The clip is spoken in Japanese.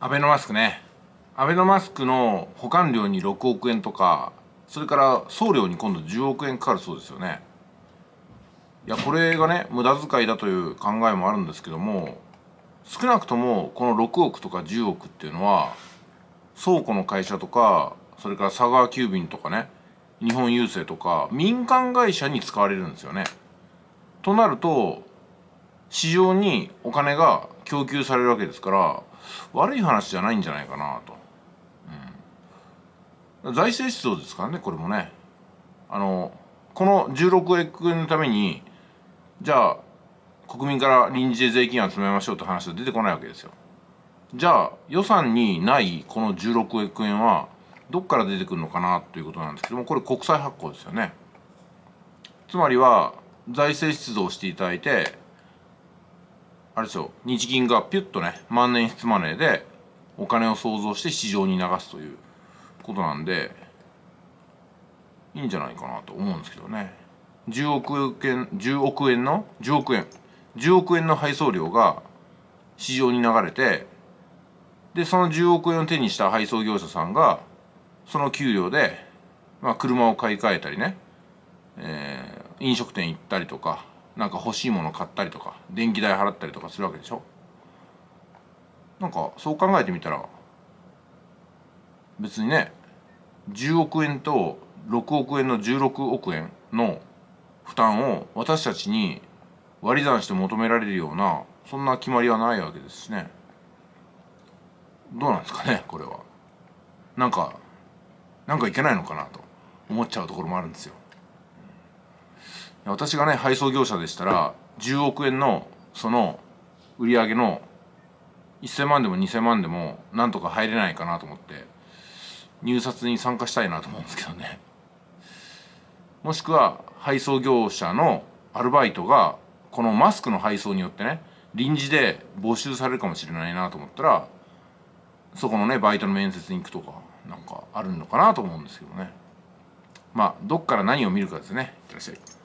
アベノマスクねアベノマスクの保管料に6億円とかそれから送料に今度10億円かかるそうですよねいやこれがね無駄遣いだという考えもあるんですけども少なくともこの6億とか10億っていうのは倉庫の会社とかそれから佐川急便とかね日本郵政とか民間会社に使われるんですよね。となると市場にお金が供給されるわけですから悪い話じゃないんじゃないかなと、うん、財政出動ですからねこれもねあのこの16億円のためにじゃあ国民から臨時で税金集めましょうって話は出てこないわけですよじゃあ予算にないこの16億円はどっから出てくるのかなということなんですけどもこれ国債発行ですよねつまりは財政出動していただいてあれですよ日銀がピュッとね万年筆マネーでお金を創造して市場に流すということなんでいいんじゃないかなと思うんですけどね10億円10億円の10億円10億円の配送料が市場に流れてでその10億円を手にした配送業者さんがその給料で、まあ、車を買い替えたりね、えー、飲食店行ったりとかなんか欲しいもの買ったりとか電気代払ったりとかするわけでしょなんかそう考えてみたら別にね10億円と6億円の16億円の負担を私たちに割り算して求められるようなそんな決まりはないわけですしねどうなんですかねこれはなんかなんかいけないのかなと思っちゃうところもあるんですよ私がね配送業者でしたら10億円のその売り上げの1000万でも2000万でもなんとか入れないかなと思って入札に参加したいなと思うんですけどねもしくは配送業者のアルバイトがこのマスクの配送によってね臨時で募集されるかもしれないなと思ったらそこのねバイトの面接に行くとかなんかあるのかなと思うんですけどねまあどっから何を見るかですねいってらっしゃい